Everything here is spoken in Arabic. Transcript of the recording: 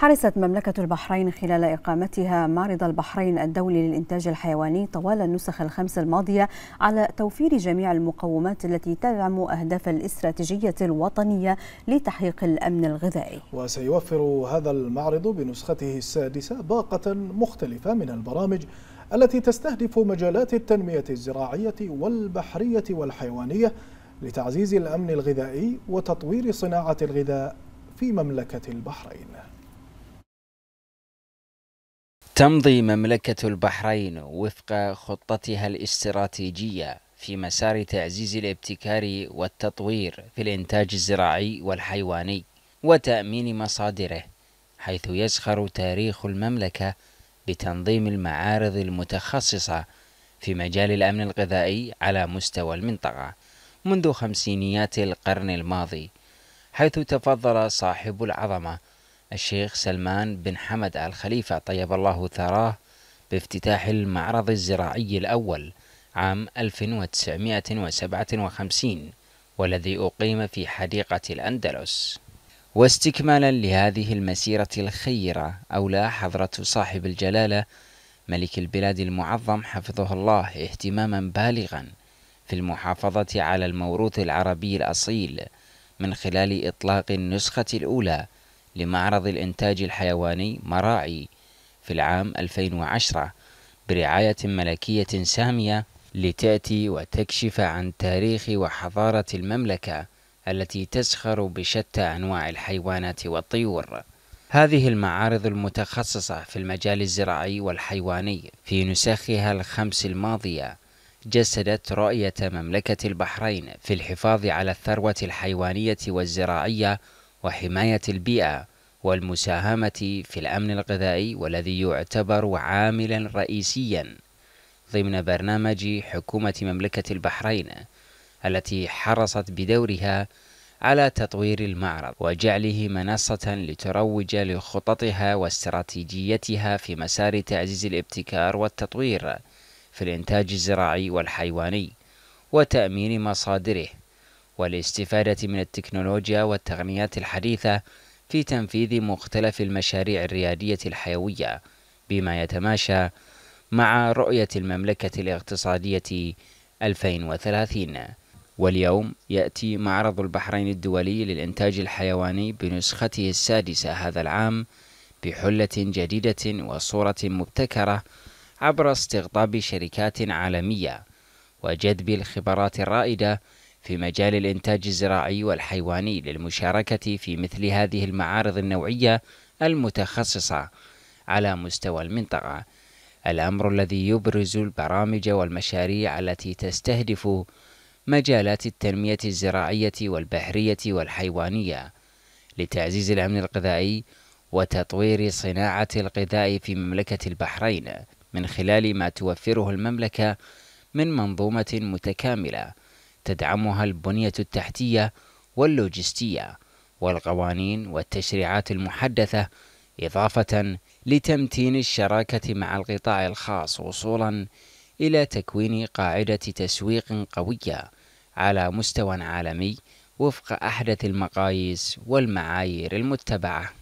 حرصت مملكة البحرين خلال إقامتها معرض البحرين الدولي للإنتاج الحيواني طوال النسخ الخمس الماضية على توفير جميع المقومات التي تدعم أهداف الاستراتيجية الوطنية لتحقيق الأمن الغذائي وسيوفر هذا المعرض بنسخته السادسة باقة مختلفة من البرامج التي تستهدف مجالات التنمية الزراعية والبحرية والحيوانية لتعزيز الأمن الغذائي وتطوير صناعة الغذاء في مملكة البحرين تمضي مملكة البحرين وفق خطتها الاستراتيجية في مسار تعزيز الابتكار والتطوير في الإنتاج الزراعي والحيواني وتأمين مصادره حيث يزخر تاريخ المملكة بتنظيم المعارض المتخصصة في مجال الأمن الغذائي على مستوى المنطقة منذ خمسينيات القرن الماضي حيث تفضل صاحب العظمة الشيخ سلمان بن حمد آل خليفة طيب الله ثراه بافتتاح المعرض الزراعي الأول عام 1957 والذي أقيم في حديقة الأندلس واستكمالا لهذه المسيرة الخيرة أولى حضرة صاحب الجلالة ملك البلاد المعظم حفظه الله اهتماما بالغا في المحافظة على الموروث العربي الأصيل من خلال إطلاق النسخة الأولى لمعرض الإنتاج الحيواني مراعي في العام 2010 برعاية ملكية سامية لتأتي وتكشف عن تاريخ وحضارة المملكة التي تزخر بشتى أنواع الحيوانات والطيور. هذه المعارض المتخصصة في المجال الزراعي والحيواني في نسخها الخمس الماضية جسدت رؤية مملكة البحرين في الحفاظ على الثروة الحيوانية والزراعية وحماية البيئة والمساهمة في الأمن الغذائي والذي يعتبر عاملا رئيسيا ضمن برنامج حكومة مملكة البحرين التي حرصت بدورها على تطوير المعرض وجعله منصة لتروج لخططها واستراتيجيتها في مسار تعزيز الابتكار والتطوير في الإنتاج الزراعي والحيواني وتأمين مصادره والاستفادة من التكنولوجيا والتقنيات الحديثة في تنفيذ مختلف المشاريع الريادية الحيوية بما يتماشى مع رؤية المملكة الاقتصادية 2030 واليوم يأتي معرض البحرين الدولي للإنتاج الحيواني بنسخته السادسة هذا العام بحلة جديدة وصورة مبتكرة عبر استقطاب شركات عالمية وجذب الخبرات الرائدة في مجال الإنتاج الزراعي والحيواني للمشاركة في مثل هذه المعارض النوعية المتخصصة على مستوى المنطقة الأمر الذي يبرز البرامج والمشاريع التي تستهدف مجالات التنمية الزراعية والبحرية والحيوانية لتعزيز الأمن الغذائي وتطوير صناعة الغذاء في مملكة البحرين من خلال ما توفره المملكة من منظومة متكاملة تدعمها البنية التحتية واللوجستية والقوانين والتشريعات المحدثة إضافة لتمتين الشراكة مع القطاع الخاص وصولا إلى تكوين قاعدة تسويق قوية على مستوى عالمي وفق أحدث المقاييس والمعايير المتبعة